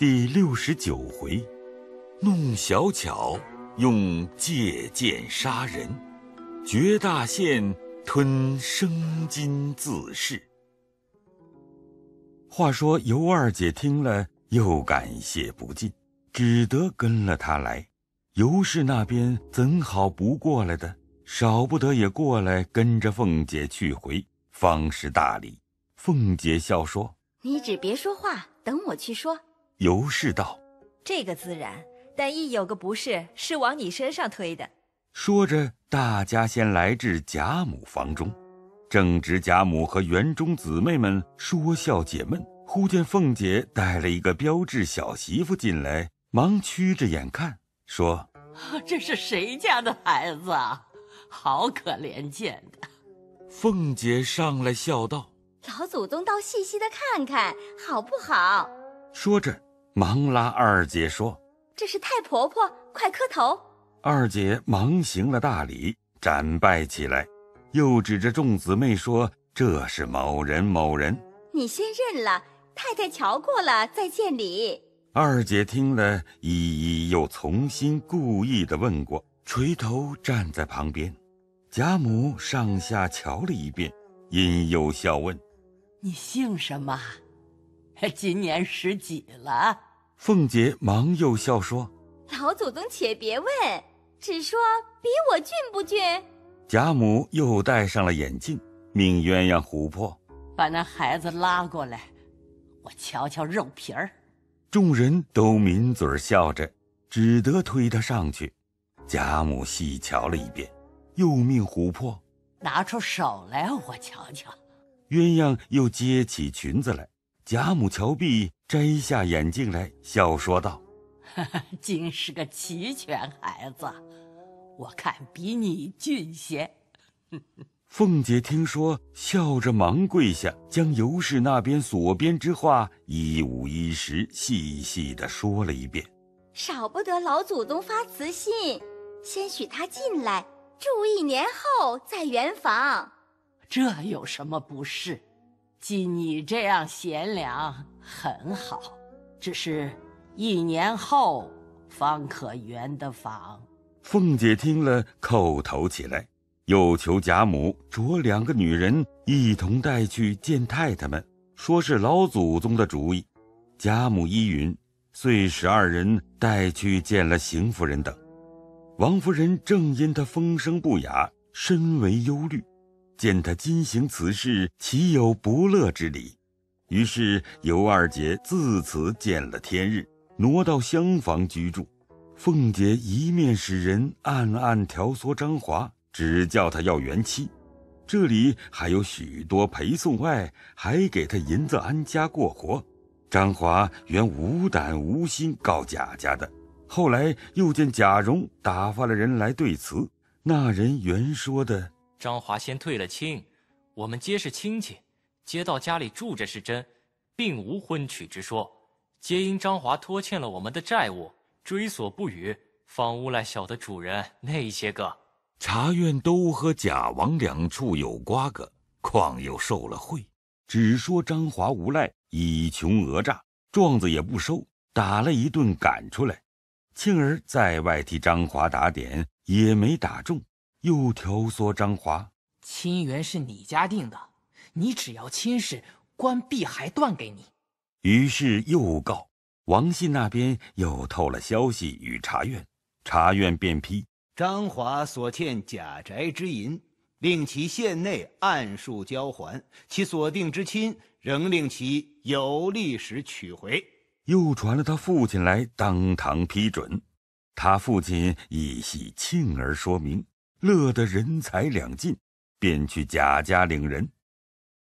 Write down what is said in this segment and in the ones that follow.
第六十九回，弄小巧用借剑杀人，绝大限吞生金自噬。话说尤二姐听了，又感谢不尽，只得跟了他来。尤氏那边怎好不过来的？少不得也过来跟着凤姐去回，方是大礼。凤姐笑说：“你只别说话，等我去说。”尤氏道：“这个自然，但一有个不是，是往你身上推的。”说着，大家先来至贾母房中，正值贾母和园中姊妹们说笑解闷，忽见凤姐带了一个标致小媳妇进来，忙屈着眼看，说：“这是谁家的孩子？好可怜见的。”凤姐上来笑道：“老祖宗倒细细的看看，好不好？”说着。忙拉二姐说：“这是太婆婆，快磕头。”二姐忙行了大礼，展拜起来，又指着众姊妹说：“这是某人某人。”你先认了太太，瞧过了再见礼。二姐听了，一一又重新故意的问过，垂头站在旁边。贾母上下瞧了一遍，阴又笑问：“你姓什么？”今年十几了？凤姐忙又笑说：“老祖宗，且别问，只说比我俊不俊？”贾母又戴上了眼镜，命鸳鸯、琥珀把那孩子拉过来，我瞧瞧肉皮儿。众人都抿嘴笑着，只得推他上去。贾母细瞧了一遍，又命琥珀拿出手来，我瞧瞧。鸳鸯又接起裙子来。贾母瞧毕，摘下眼镜来，笑说道：“竟是个齐全孩子，我看比你俊些。”凤姐听说，笑着忙跪下，将尤氏那边所编之话一五一十、细细的说了一遍：“少不得老祖宗发慈心，先许他进来住一年后，再圆房，这有什么不是？”既你这样贤良，很好。只是，一年后方可圆的房。凤姐听了，叩头起来，又求贾母着两个女人一同带去见太太们，说是老祖宗的主意。贾母依允，遂使二人带去见了邢夫人等。王夫人正因她风声不雅，深为忧虑。见他今行此事，岂有不乐之理？于是尤二姐自此见了天日，挪到厢房居住。凤姐一面使人暗暗调唆张华，只叫他要元妻。这里还有许多陪送外，还给他银子安家过活。张华原无胆无心告贾家的，后来又见贾蓉打发了人来对词，那人原说的。张华先退了亲，我们皆是亲戚，接到家里住着是真，并无婚娶之说。皆因张华拖欠了我们的债务，追索不语，方诬赖小的主人那些个茶院都和贾王两处有瓜葛，况又受了贿，只说张华无赖，以穷讹诈，状子也不收，打了一顿赶出来。庆儿在外替张华打点，也没打中。又挑唆张华，亲缘是你家定的，你只要亲事，官必还断给你。于是又告王信那边又透了消息与查院，查院便批张华所欠贾宅之银，令其县内按数交还；其所定之亲，仍令其有例时取回。又传了他父亲来当堂批准，他父亲亦系庆儿说明。乐得人财两尽，便去贾家领人。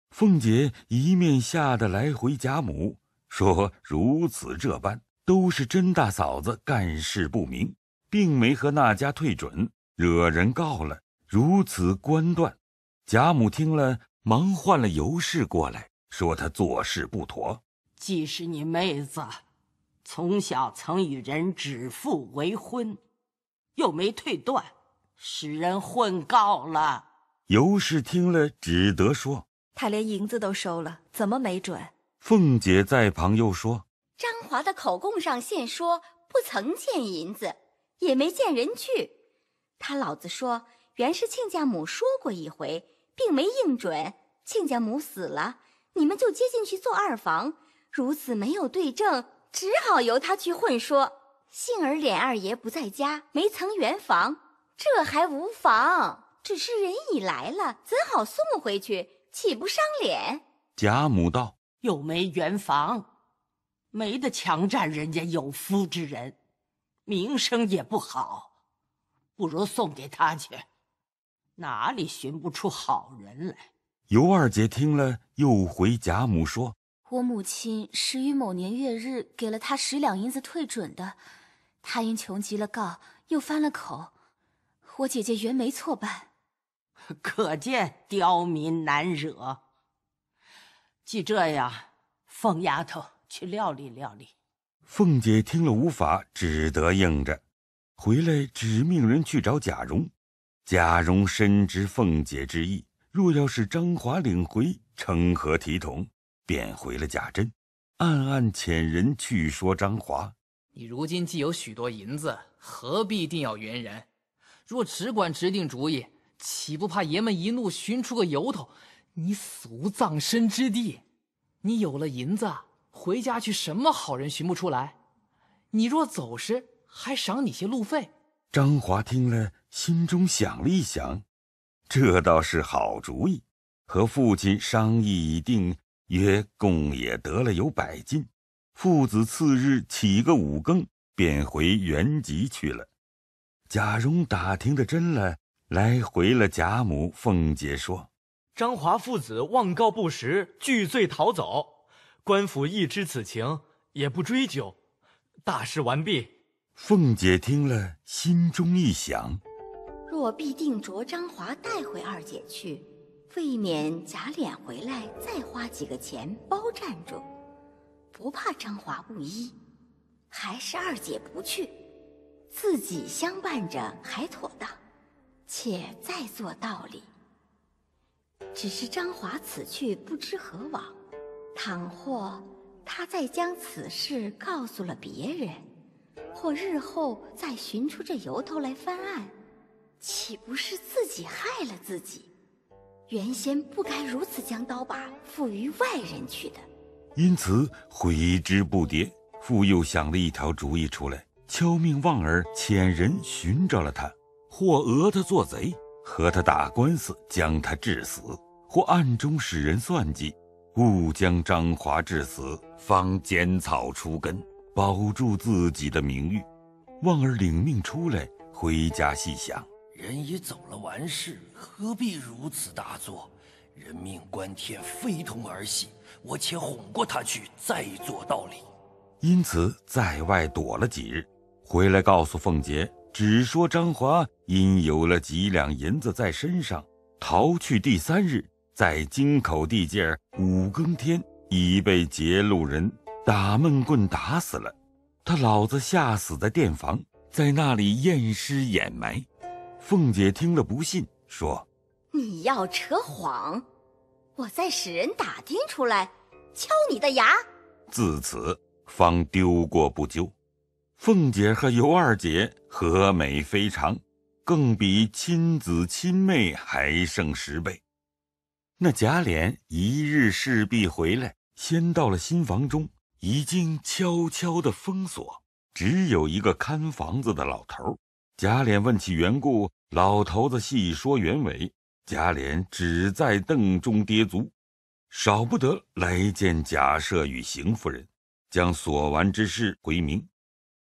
凤姐一面吓得来回贾母说：“如此这般，都是甄大嫂子干事不明，并没和那家退准，惹人告了，如此官断。”贾母听了，忙换了尤氏过来，说：“她做事不妥，既是你妹子，从小曾与人指腹为婚，又没退断。”使人混告了。尤氏听了，只得说：“他连银子都收了，怎么没准？”凤姐在旁又说：“张华的口供上现说不曾见银子，也没见人去。他老子说，原是亲家母说过一回，并没应准。亲家母死了，你们就接进去做二房。如此没有对证，只好由他去混说。幸而琏二爷不在家，没曾圆房。”这还无妨，只是人已来了，怎好送回去？岂不伤脸？贾母道：“又没圆房，没得强占人家有夫之人，名声也不好，不如送给他去。哪里寻不出好人来？”尤二姐听了，又回贾母说：“我母亲是于某年月日给了他十两银子退准的，他因穷急了告，又翻了口。”我姐姐原没错办，可见刁民难惹。既这样，凤丫头去料理料理。凤姐听了，无法，只得应着。回来只命人去找贾蓉。贾蓉深知凤姐之意，若要是张华领回，成何体统？便回了贾珍，暗暗遣人去说张华：“你如今既有许多银子，何必定要圆人？”若只管执定主意，岂不怕爷们一怒寻出个由头，你死无葬身之地？你有了银子，回家去什么好人寻不出来？你若走时，还赏你些路费。张华听了，心中想了一想，这倒是好主意。和父亲商议已定，约共也得了有百金。父子次日起个五更，便回原籍去了。贾蓉打听的真了，来回了贾母。凤姐说：“张华父子妄告不实，拒罪逃走，官府一知此情，也不追究，大事完毕。”凤姐听了，心中一想：“若必定着张华带回二姐去，未免贾琏回来再花几个钱包占住，不怕张华不依，还是二姐不去。”自己相伴着还妥当，且再做道理。只是张华此去不知何往，倘或他再将此事告诉了别人，或日后再寻出这由头来翻案，岂不是自己害了自己？原先不该如此将刀把付于外人去的，因此悔之不迭，傅又想了一条主意出来。敲命望儿遣人寻找了他，或讹他做贼，和他打官司将他致死，或暗中使人算计，误将张华致死，方剪草除根，保住自己的名誉。望儿领命出来，回家细想，人已走了完事，何必如此大作？人命关天，非同儿戏。我且哄过他去，再做道理。因此在外躲了几日。回来告诉凤姐，只说张华因有了几两银子在身上，逃去第三日，在京口地界五更天已被劫路人打闷棍打死了，他老子吓死在店房，在那里验尸掩埋。凤姐听了不信，说：“你要扯谎，我再使人打听出来，敲你的牙。自此方丢过不纠。”凤姐和尤二姐和美非常，更比亲子亲妹还胜十倍。那贾琏一日势必回来，先到了新房中，已经悄悄的封锁，只有一个看房子的老头儿。贾琏问起缘故，老头子细说原委。贾琏只在邓中跌足，少不得来见贾赦与邢夫人，将所玩之事回明。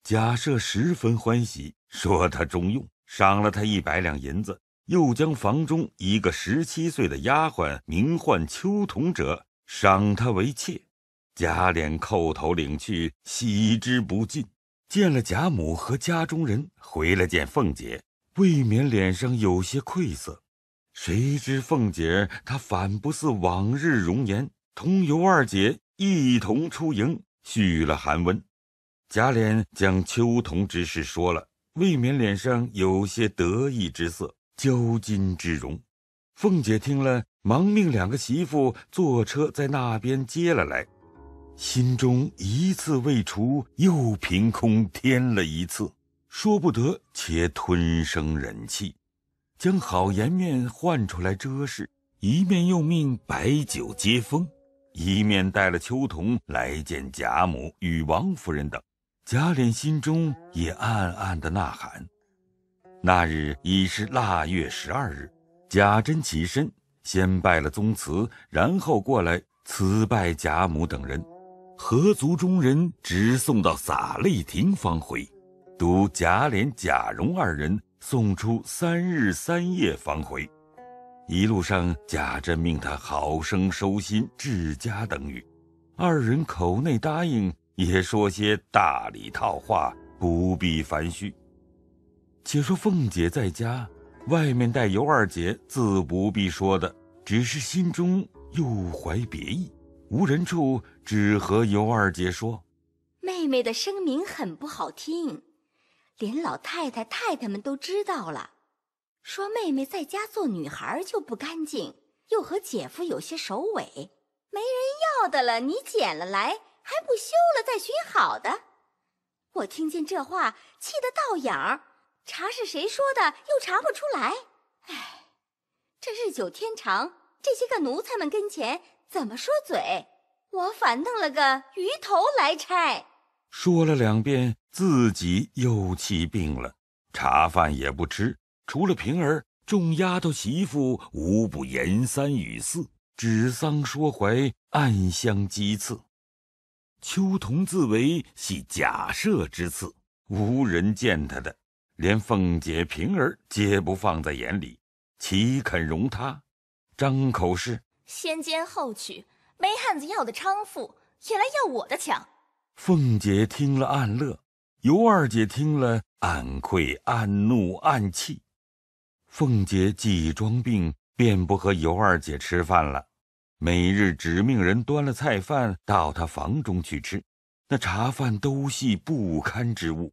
贾赦十分欢喜，说他中用，赏了他一百两银子，又将房中一个十七岁的丫鬟名唤秋桐者，赏他为妾。贾琏叩头领去，喜之不尽。见了贾母和家中人，回来见凤姐，未免脸上有些愧色。谁知凤姐她反不似往日容颜，同尤二姐一同出迎，叙了寒温。贾琏将秋桐之事说了，未免脸上有些得意之色，骄矜之容。凤姐听了，忙命两个媳妇坐车在那边接了来，心中一次未除，又凭空添了一次，说不得且吞声忍气，将好颜面换出来遮事，一面又命摆酒接风，一面带了秋桐来见贾母与王夫人等。贾琏心中也暗暗的呐喊。那日已是腊月十二日，贾珍起身先拜了宗祠，然后过来辞拜贾母等人，合族中人直送到洒泪亭方回。独贾琏、贾蓉二人送出三日三夜方回。一路上，贾珍命他好生收心治家等语，二人口内答应。也说些大礼套话，不必繁叙。且说凤姐在家，外面待尤二姐自不必说的，只是心中又怀别意，无人处只和尤二姐说：“妹妹的声名很不好听，连老太太、太太们都知道了，说妹妹在家做女孩就不干净，又和姐夫有些首尾，没人要的了，你捡了来。”还不休了，再寻好的。我听见这话，气得倒眼儿。查是谁说的，又查不出来。唉，这日久天长，这些个奴才们跟前怎么说嘴，我反弄了个鱼头来拆。说了两遍，自己又气病了，茶饭也不吃。除了平儿，众丫头媳妇无不言三语四，指桑说槐，暗香讥刺。秋桐自为系假设之刺，无人见他的，连凤姐、平儿皆不放在眼里，岂肯容他？张口是先奸后娶，没汉子要的娼妇，也来要我的强。凤姐听了暗乐，尤二姐听了暗愧、暗怒、暗气。凤姐既装病，便不和尤二姐吃饭了。每日只命人端了菜饭到他房中去吃，那茶饭都系不堪之物。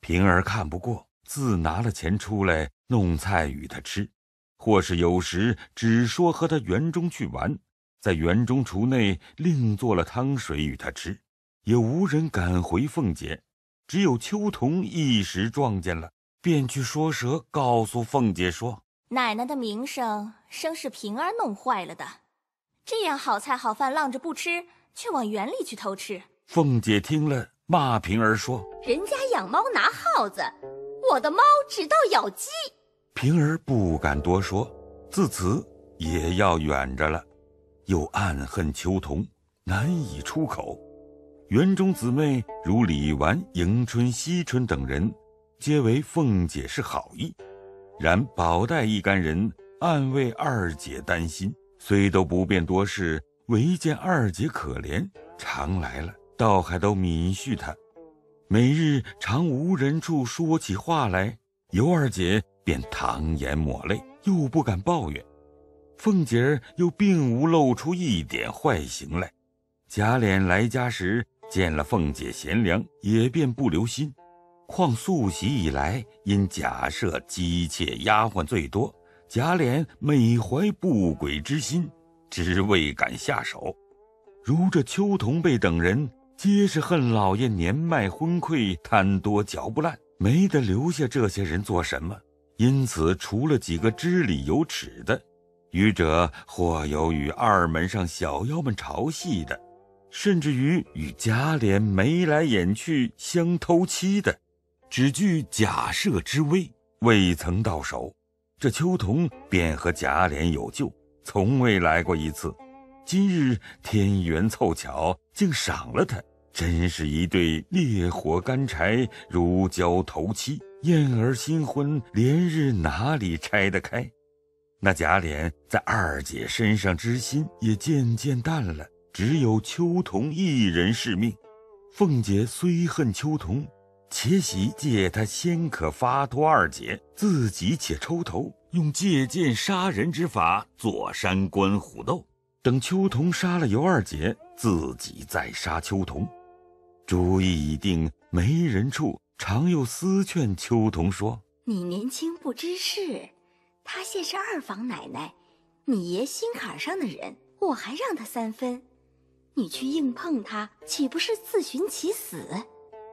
平儿看不过，自拿了钱出来弄菜与他吃，或是有时只说和他园中去玩，在园中厨内另做了汤水与他吃，也无人敢回凤姐，只有秋桐一时撞见了，便去说蛇告诉凤姐说：“奶奶的名声，生是平儿弄坏了的。”这样好菜好饭浪着不吃，却往园里去偷吃。凤姐听了，骂平儿说：“人家养猫拿耗子，我的猫只到咬鸡。”平儿不敢多说，自此也要远着了。又暗恨秋桐，难以出口。园中姊妹如李纨、迎春、惜春等人，皆为凤姐是好意，然宝黛一干人暗为二姐担心。虽都不便多事，唯见二姐可怜，常来了，倒还都敏恤她。每日常无人处说起话来，尤二姐便淌眼抹泪，又不敢抱怨。凤姐儿又并无露出一点坏行来。贾琏来家时见了凤姐贤良，也便不留心。况素喜以来，因假设姬妾丫鬟最多。贾琏每怀不轨之心，只未敢下手。如这邱同辈等人，皆是恨老爷年迈昏聩，贪多嚼不烂，没得留下这些人做什么。因此，除了几个知礼有耻的，余者或有与二门上小妖们朝戏的，甚至于与贾琏眉来眼去相偷妻的，只惧假设之威，未曾到手。这秋桐便和贾琏有旧，从未来过一次。今日天缘凑巧，竟赏了他，真是一对烈火干柴，如胶投漆，燕儿新婚，连日哪里拆得开？那贾琏在二姐身上之心也渐渐淡了，只有秋桐一人是命。凤姐虽恨秋桐。且喜借他先可发脱二姐，自己且抽头，用借剑杀人之法坐山观虎斗。等秋桐杀了尤二姐，自己再杀秋桐。主意已定，没人处，常又私劝秋桐说：“你年轻不知事，她现是二房奶奶，你爷心坎上的人，我还让她三分，你去硬碰她，岂不是自寻其死？”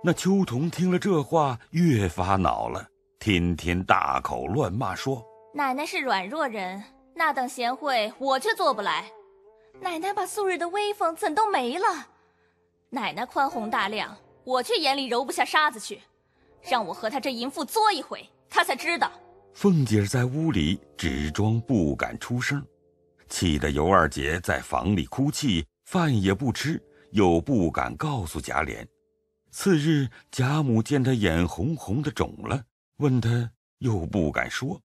那秋桐听了这话，越发恼了，天天大口乱骂说：“奶奶是软弱人，那等贤惠我却做不来。奶奶把素日的威风怎都没了？奶奶宽宏大量，我却眼里揉不下沙子去，让我和他这淫妇作一回，他才知道。”凤姐在屋里只装不敢出声，气得尤二姐在房里哭泣，饭也不吃，又不敢告诉贾琏。次日，贾母见他眼红红的肿了，问他又不敢说。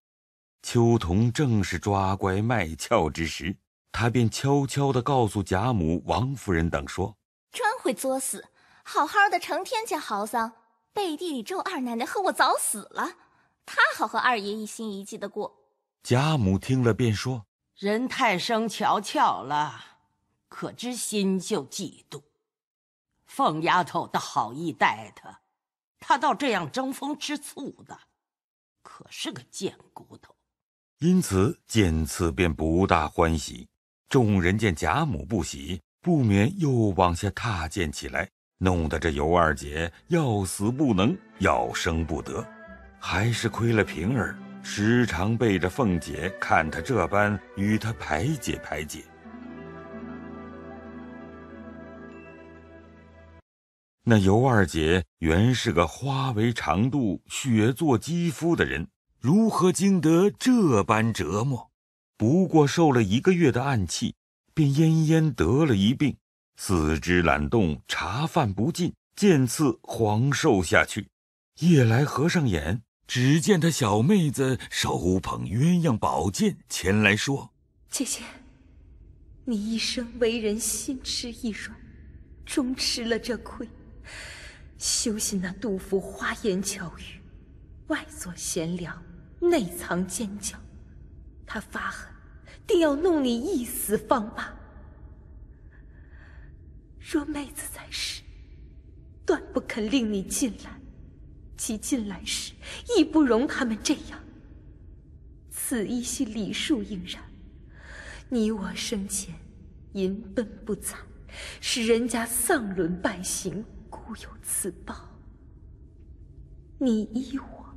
秋桐正是抓乖卖俏之时，他便悄悄地告诉贾母、王夫人等说：“专会作死，好好的成天叫嚎丧，背地里咒二奶奶和我早死了，他好和二爷一心一计的过。”贾母听了便说：“人太生巧巧了，可知心就嫉妒。”凤丫头的好意待她，她倒这样争风吃醋的，可是个贱骨头。因此见此便不大欢喜。众人见贾母不喜，不免又往下踏践起来，弄得这尤二姐要死不能，要生不得。还是亏了平儿，时常背着凤姐，看她这般，与她排解排解。那尤二姐原是个花为长度，雪做肌肤的人，如何经得这般折磨？不过受了一个月的暗气，便奄奄得了一病，四肢懒动，茶饭不进，渐次黄瘦下去。夜来合上眼，只见他小妹子手捧鸳鸯宝剑前来说：“姐姐，你一生为人心痴意软，终吃了这亏。”修行那杜甫花言巧语，外做贤良，内藏奸狡。他发狠，定要弄你一死方罢。若妹子在世，断不肯令你进来；即进来时，亦不容他们这样。此一系礼数应然。你我生前，淫奔不惨，使人家丧伦败行。故有此报。你依我，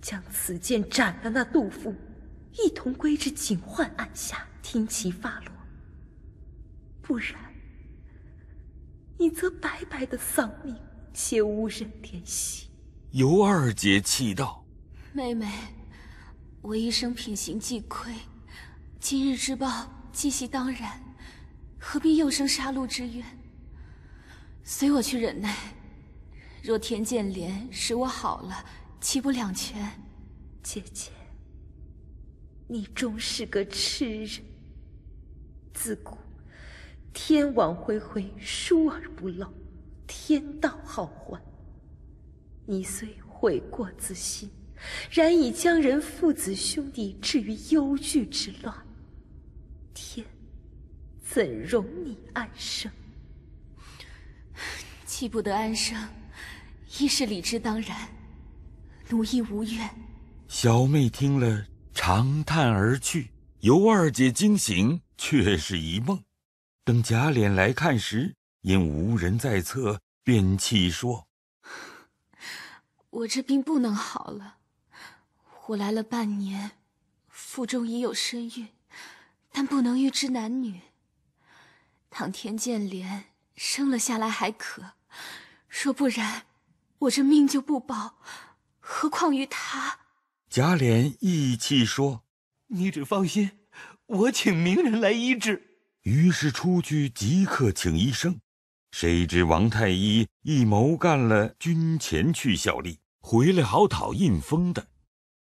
将此剑斩了那杜甫，一同归至警幻案下，听其发落。不然，你则白白的丧命，且无人怜惜。尤二姐气道：“妹妹，我一生品行既亏，今日之报，既系当然，何必又生杀戮之冤？”随我去忍耐，若天见莲使我好了，岂不两全？姐姐，你终是个痴人。自古，天网恢恢，疏而不漏，天道好还。你虽悔过自新，然已将人父子兄弟置于忧惧之乱，天怎容你安生？气不得安生？亦是理之当然。奴亦无怨。小妹听了，长叹而去。尤二姐惊醒，却是一梦。等贾琏来看时，因无人在侧，便气说：“我这病不能好了。我来了半年，腹中已有身孕，但不能预知男女。倘天见莲生了下来还可。”若不然，我这命就不保，何况于他。贾琏意气说：“你只放心，我请名人来医治。”于是出去即刻请医生。谁知王太医一谋干了军前去效力，回来好讨印封的。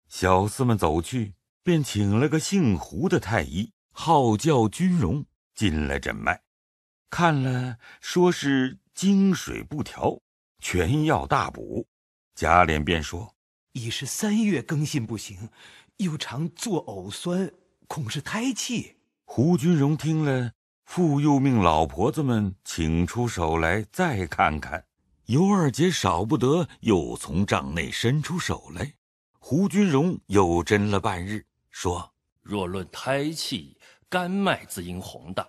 小厮们走去，便请了个姓胡的太医，号叫军容，进来诊脉，看了说是。精水不调，全药大补。贾琏便说：“已是三月更信不行，又常作呕酸，恐是胎气。”胡君荣听了，复又命老婆子们请出手来再看看。尤二姐少不得又从帐内伸出手来。胡君荣又斟了半日，说：“若论胎气，肝脉自应宏大，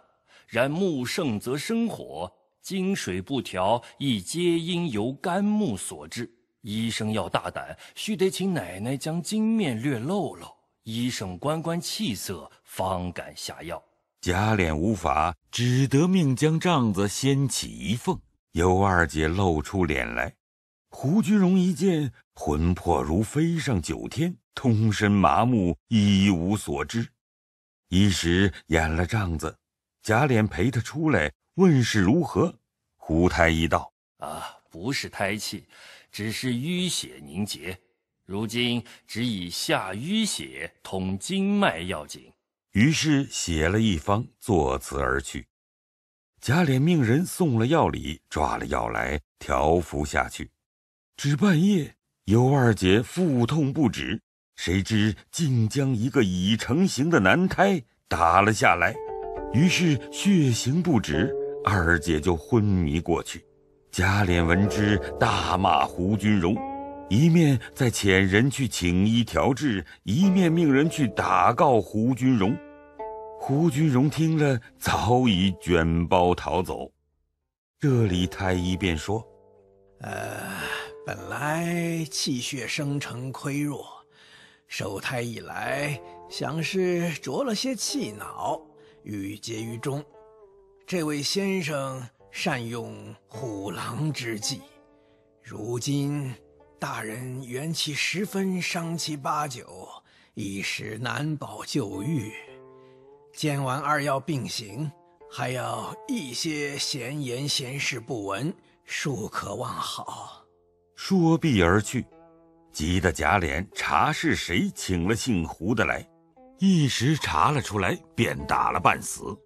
然木盛则生火。”金水不调，亦皆因由肝木所致。医生要大胆，须得请奶奶将金面略露露，医生观观气色，方敢下药。贾琏无法，只得命将帐子掀起一缝，尤二姐露出脸来。胡君荣一见，魂魄如飞上九天，通身麻木，一无所知，一时掩了帐子。贾琏陪他出来。问是如何？胡太医道：“啊，不是胎气，只是淤血凝结，如今只以下淤血通经脉要紧。”于是写了一方，作辞而去。贾琏命人送了药礼，抓了药来调服下去。只半夜，尤二姐腹痛不止，谁知竟将一个已成型的男胎打了下来，于是血行不止。二姐就昏迷过去，贾琏闻之大骂胡君荣，一面再遣人去请医调治，一面命人去打告胡君荣。胡君荣听了，早已卷包逃走。这里太医便说：“呃，本来气血生成亏弱，受胎以来，想是着了些气恼，郁结于中。”这位先生善用虎狼之计，如今大人元气十分伤七八九，一时难保就愈。煎完二药并行，还要一些闲言闲事不闻，恕可望好。说毕而去，急得贾琏查是谁请了姓胡的来，一时查了出来，便打了半死。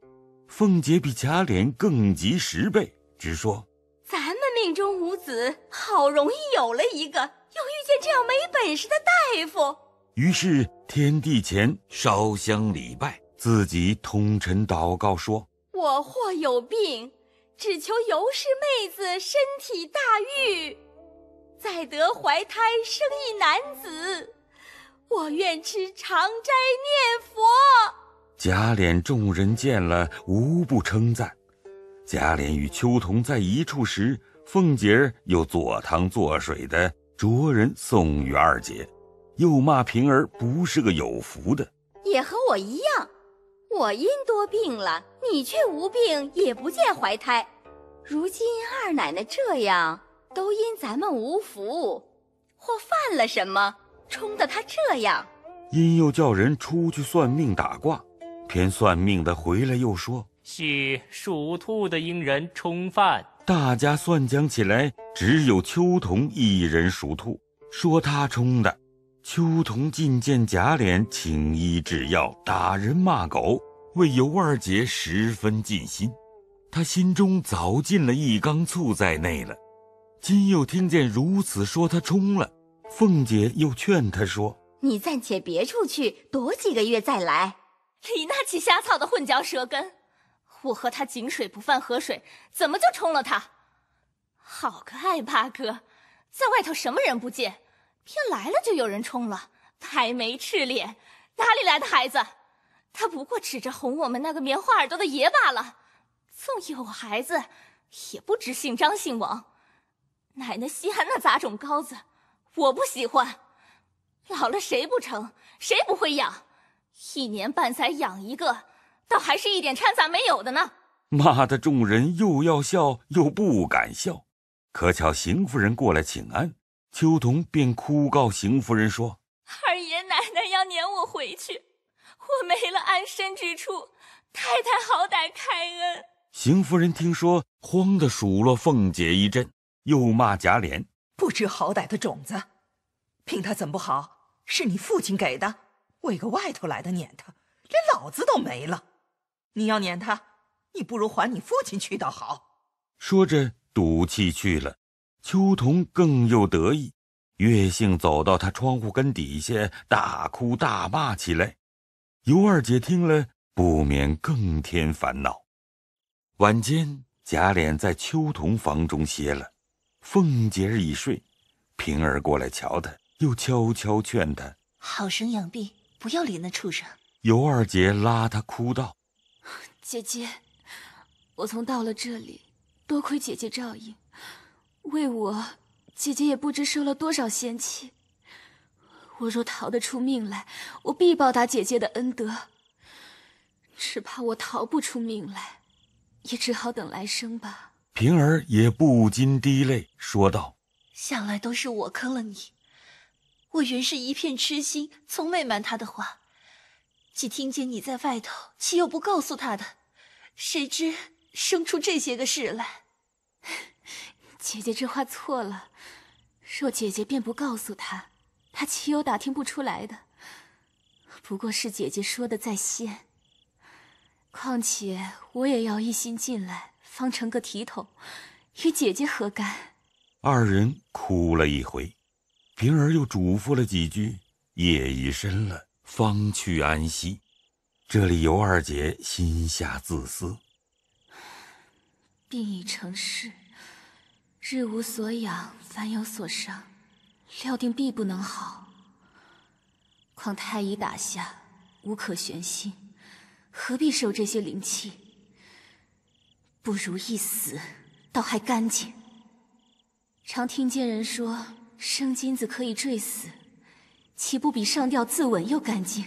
凤姐比贾琏更急十倍，直说：“咱们命中无子，好容易有了一个，又遇见这样没本事的大夫。”于是天地前烧香礼拜，自己通晨祷告说：“我或有病，只求尤氏妹子身体大愈，再得怀胎生一男子，我愿吃长斋念佛。”贾琏众人见了，无不称赞。贾琏与秋桐在一处时，凤姐儿又做汤做水的着人送与二姐，又骂平儿不是个有福的，也和我一样。我因多病了，你却无病，也不见怀胎。如今二奶奶这样，都因咱们无福，或犯了什么，冲得她这样。因又叫人出去算命打卦。偏算命的回来又说，系属兔的应人冲犯。大家算讲起来，只有秋桐一人属兔，说他冲的。秋桐进见贾琏，请医制药，打人骂狗，为尤二姐十分尽心。他心中早进了一缸醋在内了，今又听见如此说他冲了，凤姐又劝他说：“你暂且别处去躲几个月再来。”李娜起瞎草的混嚼舌根，我和他井水不犯河水，怎么就冲了他？好个爱八哥，在外头什么人不见，偏来了就有人冲了，抬眉赤脸，哪里来的孩子？他不过指着哄我们那个棉花耳朵的爷罢了。纵有孩子，也不知姓张姓王。奶奶稀罕那杂种羔子，我不喜欢。老了谁不成？谁不会养？一年半载养一个，倒还是一点掺杂没有的呢。骂的众人又要笑又不敢笑。可巧邢夫人过来请安，秋桐便哭告邢夫人说：“二爷奶奶要撵我回去，我没了安身之处。太太好歹开恩。”邢夫人听说，慌的数落凤姐一阵，又骂贾琏：“不知好歹的种子，凭他怎不好？是你父亲给的。”为个外头来的撵他，连老子都没了。你要撵他，你不如还你父亲去，倒好。说着赌气去了。秋桐更又得意，月杏走到他窗户根底下，大哭大骂起来。尤二姐听了，不免更添烦恼。晚间，贾琏在秋桐房中歇了，凤姐儿已睡，平儿过来瞧她，又悄悄劝她好生养病。不要理那畜生！尤二姐拉他哭道：“姐姐，我从到了这里，多亏姐姐照应，为我，姐姐也不知受了多少嫌弃。我若逃得出命来，我必报答姐姐的恩德。只怕我逃不出命来，也只好等来生吧。”平儿也不禁滴泪说道：“向来都是我坑了你。”我原是一片痴心，从未瞒他的话。既听见你在外头，岂有不告诉他的？谁知生出这些个事来？姐姐这话错了。若姐姐便不告诉他，他岂有打听不出来的？不过是姐姐说的在先。况且我也要一心进来，方成个体统，与姐姐何干？二人哭了一回。平儿又嘱咐了几句：“夜已深了，方去安息。”这里尤二姐心下自私，病已成势，日无所养，凡有所伤，料定必不能好。况太医打下，无可悬心，何必受这些灵气？不如一死，倒还干净。常听见人说。生金子可以坠死，岂不比上吊自刎又干净？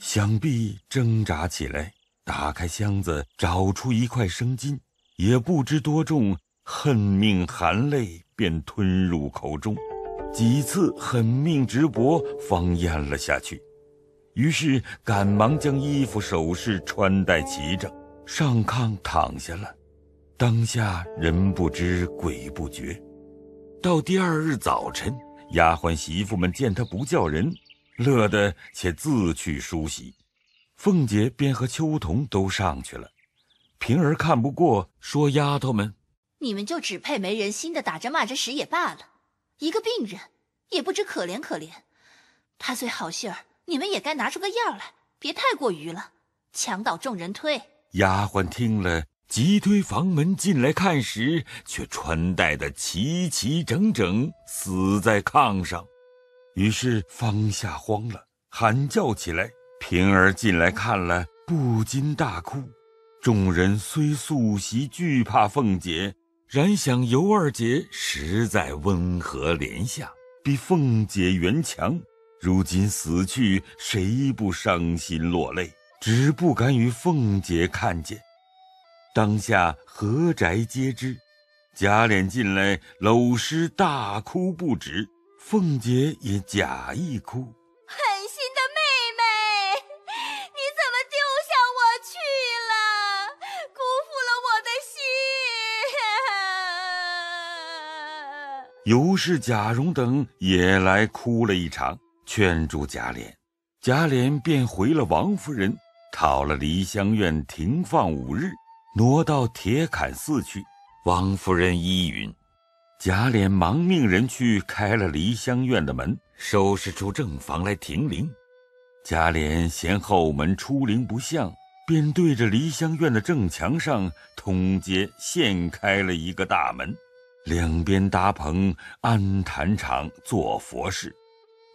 想必挣扎起来，打开箱子，找出一块生金，也不知多重，恨命含泪，便吞入口中。几次狠命直搏，方咽了下去。于是赶忙将衣服首饰穿戴齐整，上炕躺下了，当下人不知鬼不觉。到第二日早晨，丫鬟媳妇们见他不叫人，乐得且自去梳洗。凤姐便和秋桐都上去了。平儿看不过，说：“丫头们，你们就只配没人心的打着骂着使也罢了，一个病人也不知可怜可怜。他虽好心儿，你们也该拿出个样来，别太过于了。墙倒众人推。”丫鬟听了。急推房门进来看时，却穿戴的齐齐整整，死在炕上。于是方下慌了，喊叫起来。平儿进来看了，不禁大哭。众人虽素习惧怕凤姐，然想尤二姐实在温和怜下，比凤姐原强。如今死去，谁不伤心落泪？只不敢与凤姐看见。当下，何宅皆知。贾琏进来搂尸大哭不止，凤姐也假意哭。狠心的妹妹，你怎么丢下我去了？辜负了我的心。尤氏、贾蓉等也来哭了一场，劝住贾琏。贾琏便回了王夫人，讨了梨香院停放五日。挪到铁槛寺去，王夫人依允，贾琏忙命人去开了梨香院的门，收拾出正房来停灵。贾琏嫌后门出灵不象，便对着梨香院的正墙上，通街现开了一个大门，两边搭棚安坛场做佛事，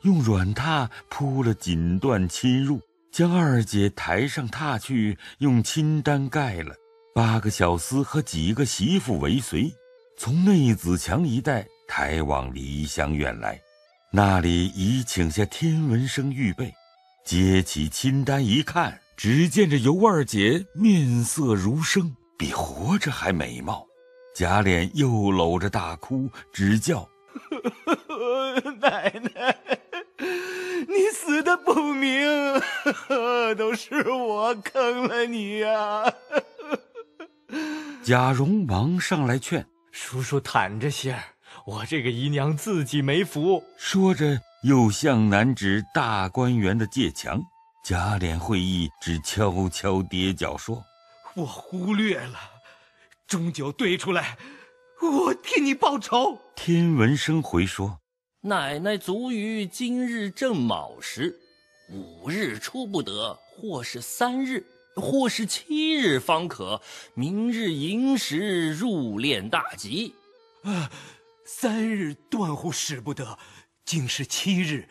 用软榻铺了锦缎侵入，将二姐抬上榻去，用青单盖了。八个小厮和几个媳妇为随，从内子墙一带抬往梨香院来。那里已请下天文生预备，接起清单一看，只见这尤二姐面色如生，比活着还美貌。贾琏又搂着大哭直叫：“奶奶，你死的不明，都是我坑了你呀！” 贾蓉忙上来劝：“叔叔坦着心儿，我这个姨娘自己没福。”说着，又向南指大观园的界墙。贾琏会意，只悄悄跌脚说：“我忽略了，终究对出来，我替你报仇。”天闻声回说：“奶奶卒于今日正卯时，五日出不得，或是三日。”或是七日方可，明日寅时入殓大吉。啊，三日断乎使不得，竟是七日。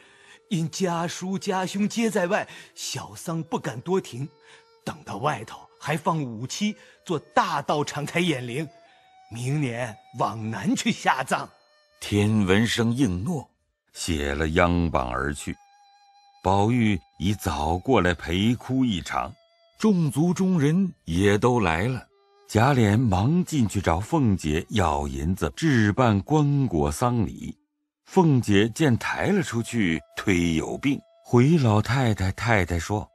因家叔家兄皆在外，小丧不敢多停，等到外头还放五七，做大道场开眼灵。明年往南去下葬。天闻声应诺，写了央榜而去。宝玉已早过来陪哭一场。众族中人也都来了，贾琏忙进去找凤姐要银子置办棺椁丧礼。凤姐见抬了出去，推有病，回老太太。太太说：“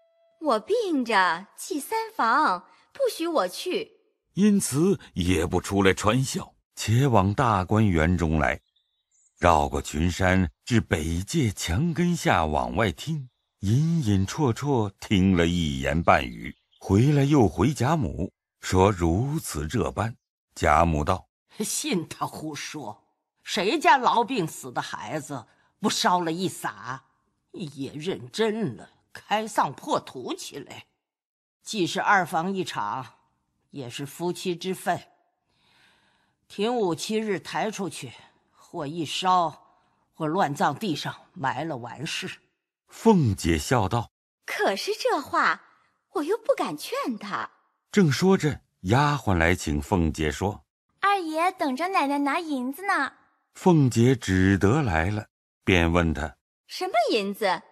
我病着，去三房不许我去，因此也不出来穿孝，且往大观园中来，绕过群山，至北界墙根下往外听。”隐隐绰绰听了一言半语，回来又回贾母说如此这般。贾母道：“信他胡说，谁家痨病死的孩子不烧了一撒，也认真了，开丧破土起来。既是二房一场，也是夫妻之分。停五七日抬出去，或一烧，或乱葬地上埋了完事。”凤姐笑道：“可是这话，我又不敢劝他。”正说着，丫鬟来请凤姐说：“二爷等着奶奶拿银子呢。”凤姐只得来了，便问他：“什么银子？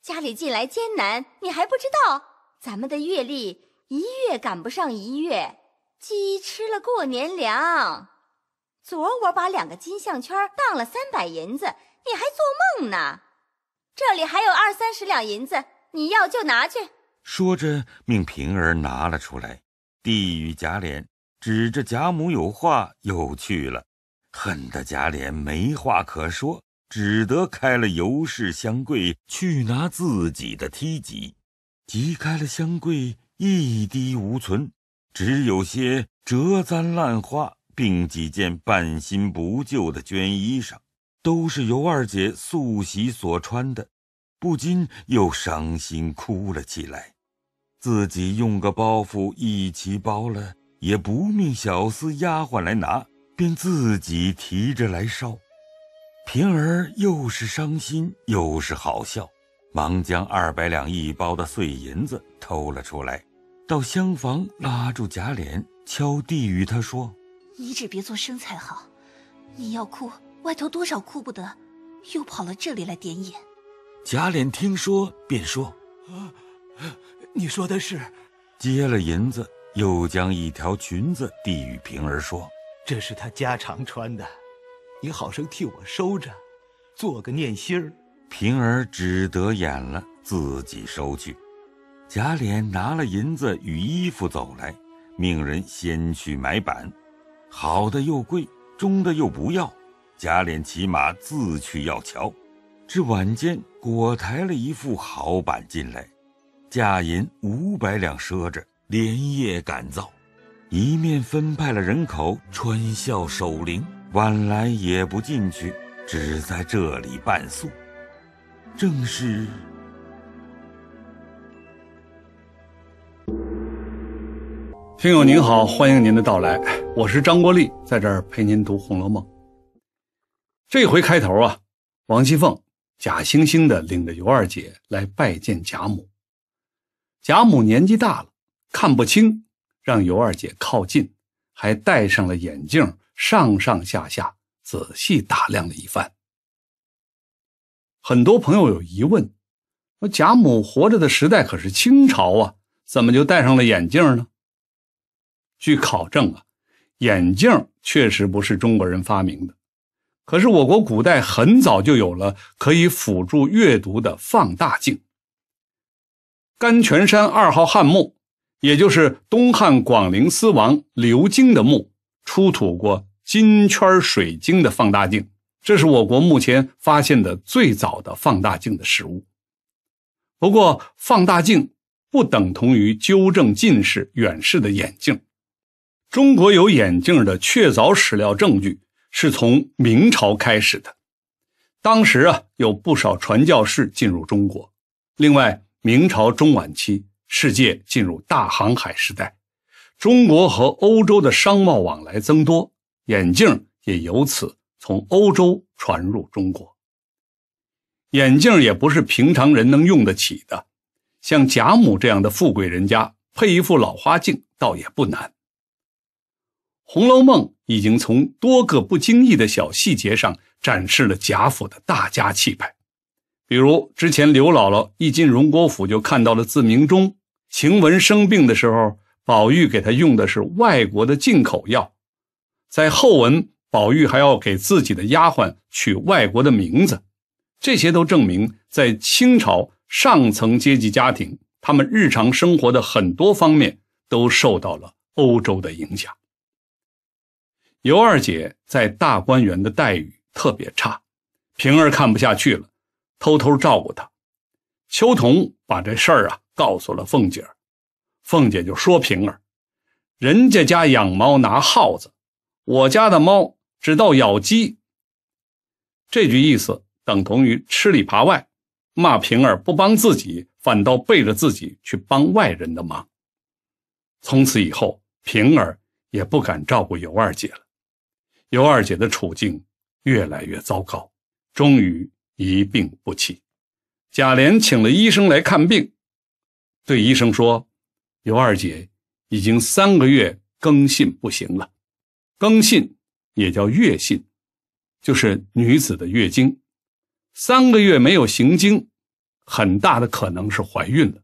家里近来艰难，你还不知道？咱们的月例一月赶不上一月，鸡吃了过年粮。昨儿我把两个金项圈当了三百银子，你还做梦呢？”这里还有二三十两银子，你要就拿去。说着，命平儿拿了出来，递与贾琏，指着贾母有话又去了，恨得贾琏没话可说，只得开了尤氏香柜去拿自己的梯级，即开了香柜，一滴无存，只有些折簪烂花，并几件半新不旧的绢衣裳。都是尤二姐素喜所穿的，不禁又伤心哭了起来。自己用个包袱一起包了，也不命小厮丫鬟来拿，便自己提着来烧。平儿又是伤心又是好笑，忙将二百两一包的碎银子偷了出来，到厢房拉住贾琏，悄地与他说：“你只别做声才好，你要哭。”外头多少哭不得，又跑了这里来点眼。贾琏听说便说：“啊，你说的是。”接了银子，又将一条裙子递与平儿说：“这是他家常穿的，你好生替我收着，做个念心儿。”平儿只得眼了，自己收去。贾琏拿了银子与衣服走来，命人先去买板，好的又贵，中的又不要。贾琏骑马自去要桥，至晚间果抬了一副好板进来，价银五百两，赊着连夜赶造，一面分派了人口穿孝守灵，晚来也不进去，只在这里半宿。正是，听友您好，欢迎您的到来，我是张国立，在这儿陪您读《红楼梦》。这回开头啊，王熙凤假惺惺的领着尤二姐来拜见贾母。贾母年纪大了，看不清，让尤二姐靠近，还戴上了眼镜，上上下下仔细打量了一番。很多朋友有疑问：说贾母活着的时代可是清朝啊，怎么就戴上了眼镜呢？据考证啊，眼镜确实不是中国人发明的。可是我国古代很早就有了可以辅助阅读的放大镜。甘泉山二号汉墓，也就是东汉广陵司王刘京的墓，出土过金圈水晶的放大镜，这是我国目前发现的最早的放大镜的实物。不过，放大镜不等同于纠正近视、远视的眼镜。中国有眼镜的确凿史料证据。是从明朝开始的，当时啊，有不少传教士进入中国。另外，明朝中晚期，世界进入大航海时代，中国和欧洲的商贸往来增多，眼镜也由此从欧洲传入中国。眼镜也不是平常人能用得起的，像贾母这样的富贵人家，配一副老花镜倒也不难。《红楼梦》已经从多个不经意的小细节上展示了贾府的大家气派，比如之前刘姥姥一进荣国府就看到了自鸣钟，晴雯生病的时候，宝玉给她用的是外国的进口药，在后文宝玉还要给自己的丫鬟取外国的名字，这些都证明在清朝上层阶级家庭，他们日常生活的很多方面都受到了欧洲的影响。尤二姐在大观园的待遇特别差，平儿看不下去了，偷偷照顾她。秋桐把这事儿啊告诉了凤姐儿，凤姐就说：“平儿，人家家养猫拿耗子，我家的猫只到咬鸡。”这句意思等同于吃里扒外，骂平儿不帮自己，反倒背着自己去帮外人的忙。从此以后，平儿也不敢照顾尤二姐了。尤二姐的处境越来越糟糕，终于一病不起。贾琏请了医生来看病，对医生说：“尤二姐已经三个月更信不行了，更信也叫月信，就是女子的月经。三个月没有行经，很大的可能是怀孕了。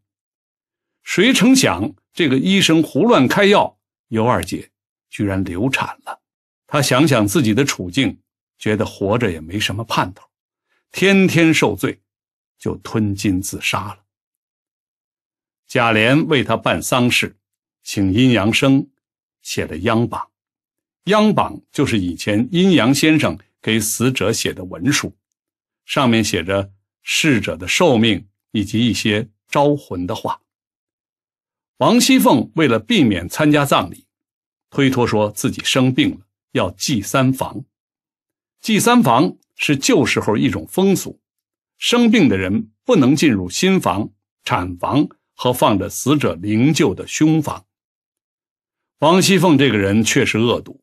谁成想，这个医生胡乱开药，尤二姐居然流产了。”他想想自己的处境，觉得活着也没什么盼头，天天受罪，就吞金自杀了。贾琏为他办丧事，请阴阳生写了央榜，央榜就是以前阴阳先生给死者写的文书，上面写着逝者的寿命以及一些招魂的话。王熙凤为了避免参加葬礼，推脱说自己生病了。要祭三房，祭三房是旧时候一种风俗，生病的人不能进入新房、产房和放着死者灵柩的凶房。王熙凤这个人确实恶毒，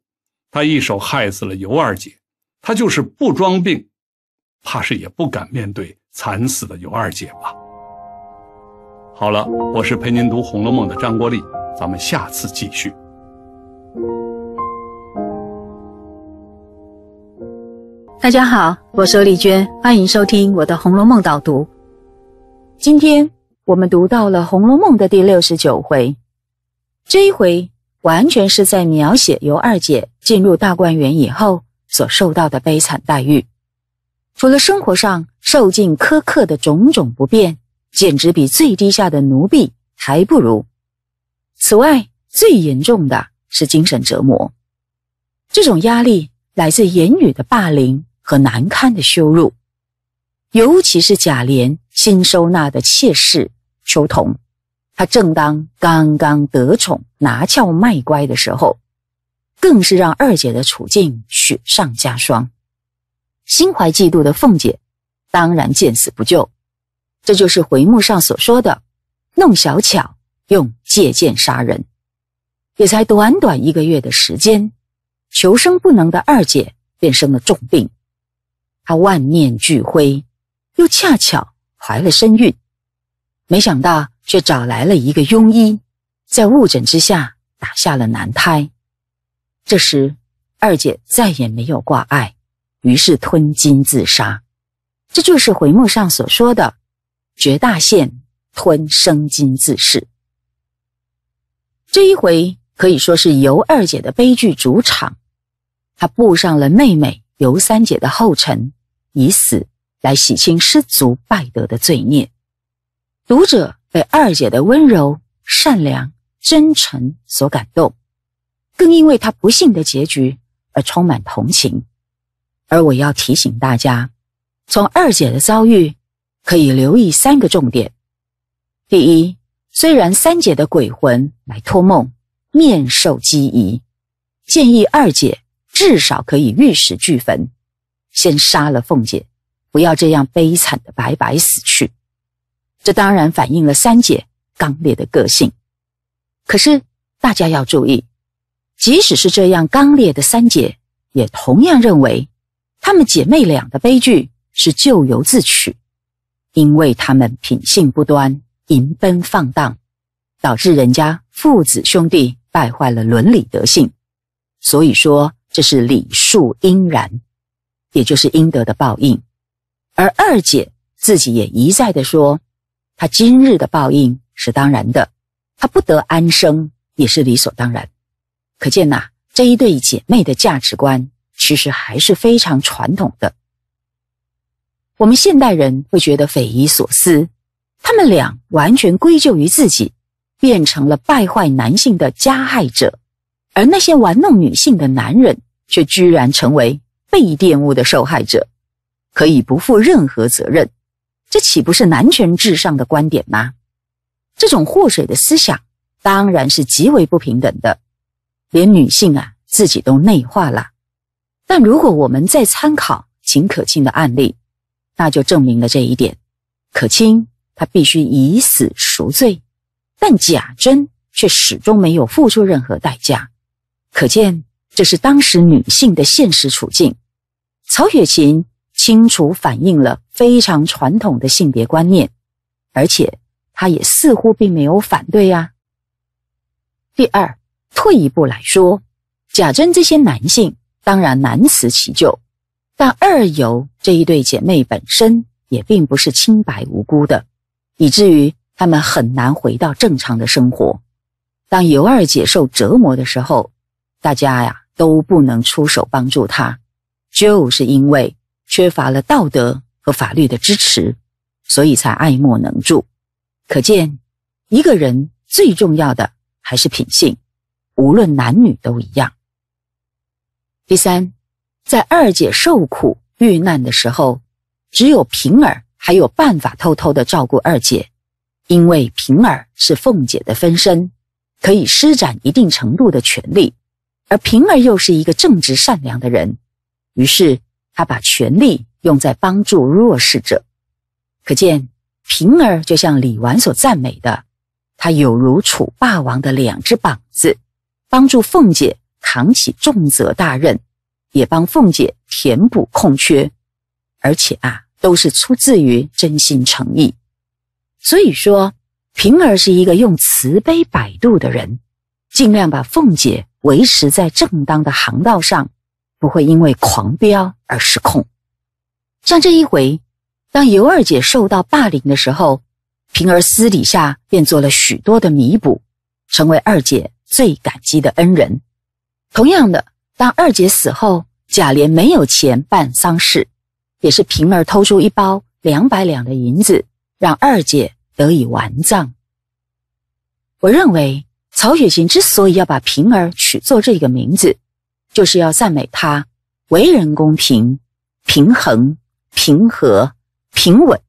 她一手害死了尤二姐，她就是不装病，怕是也不敢面对惨死的尤二姐吧。好了，我是陪您读《红楼梦》的张国立，咱们下次继续。大家好，我是丽娟，欢迎收听我的《红楼梦》导读。今天我们读到了《红楼梦》的第六十九回，这一回完全是在描写尤二姐进入大观园以后所受到的悲惨待遇。除了生活上受尽苛刻的种种不便，简直比最低下的奴婢还不如。此外，最严重的是精神折磨，这种压力来自言语的霸凌。和难堪的羞辱，尤其是贾琏新收纳的妾室秋桐，她正当刚刚得宠、拿俏卖乖的时候，更是让二姐的处境雪上加霜。心怀嫉妒的凤姐当然见死不救，这就是回目上所说的“弄小巧，用借剑杀人”。也才短短一个月的时间，求生不能的二姐便生了重病。她万念俱灰，又恰巧怀了身孕，没想到却找来了一个庸医，在误诊之下打下了男胎。这时，二姐再也没有挂碍，于是吞金自杀。这就是回目上所说的“绝大限吞生金自噬”。这一回可以说是尤二姐的悲剧主场，她步上了妹妹尤三姐的后尘。以死来洗清失足败德的罪孽。读者被二姐的温柔、善良、真诚所感动，更因为她不幸的结局而充满同情。而我要提醒大家，从二姐的遭遇可以留意三个重点：第一，虽然三姐的鬼魂来托梦，面授机宜，建议二姐至少可以玉石俱焚。先杀了凤姐，不要这样悲惨的白白死去。这当然反映了三姐刚烈的个性。可是大家要注意，即使是这样刚烈的三姐，也同样认为她们姐妹俩的悲剧是咎由自取，因为她们品性不端，淫奔放荡，导致人家父子兄弟败坏了伦理德性。所以说，这是礼数应然。也就是应得的报应，而二姐自己也一再的说，她今日的报应是当然的，她不得安生也是理所当然。可见呐，这一对姐妹的价值观其实还是非常传统的。我们现代人会觉得匪夷所思，他们俩完全归咎于自己，变成了败坏男性的加害者，而那些玩弄女性的男人却居然成为。被玷污的受害者可以不负任何责任，这岂不是男权至上的观点吗？这种祸水的思想当然是极为不平等的，连女性啊自己都内化了。但如果我们再参考秦可卿的案例，那就证明了这一点：可卿她必须以死赎罪，但贾珍却始终没有付出任何代价。可见，这是当时女性的现实处境。曹雪芹清楚反映了非常传统的性别观念，而且他也似乎并没有反对呀。第二，退一步来说，贾珍这些男性当然难辞其咎，但二尤这一对姐妹本身也并不是清白无辜的，以至于他们很难回到正常的生活。当尤二姐受折磨的时候，大家呀都不能出手帮助她。就是因为缺乏了道德和法律的支持，所以才爱莫能助。可见，一个人最重要的还是品性，无论男女都一样。第三，在二姐受苦遇难的时候，只有平儿还有办法偷偷的照顾二姐，因为平儿是凤姐的分身，可以施展一定程度的权利，而平儿又是一个正直善良的人。于是，他把权力用在帮助弱势者。可见，平儿就像李纨所赞美的，他有如楚霸王的两只膀子，帮助凤姐扛起重责大任，也帮凤姐填补空缺，而且啊，都是出自于真心诚意。所以说，平儿是一个用慈悲摆渡的人，尽量把凤姐维持在正当的航道上。不会因为狂飙而失控。像这一回，当尤二姐受到霸凌的时候，平儿私底下便做了许多的弥补，成为二姐最感激的恩人。同样的，当二姐死后，贾琏没有钱办丧事，也是平儿偷出一包两百两的银子，让二姐得以完葬。我认为，曹雪芹之所以要把平儿取做这个名字。就是要赞美他为人公平、平衡、平和、平稳。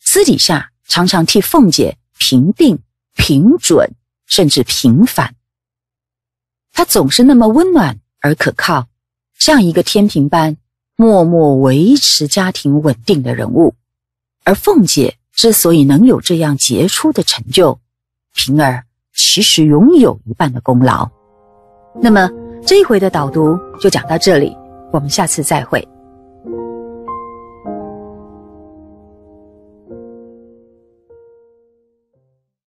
私底下常常替凤姐平定、平准，甚至平反。他总是那么温暖而可靠，像一个天平般默默维持家庭稳定的人物。而凤姐之所以能有这样杰出的成就，平儿其实拥有一半的功劳。那么。这一回的导读就讲到这里，我们下次再会。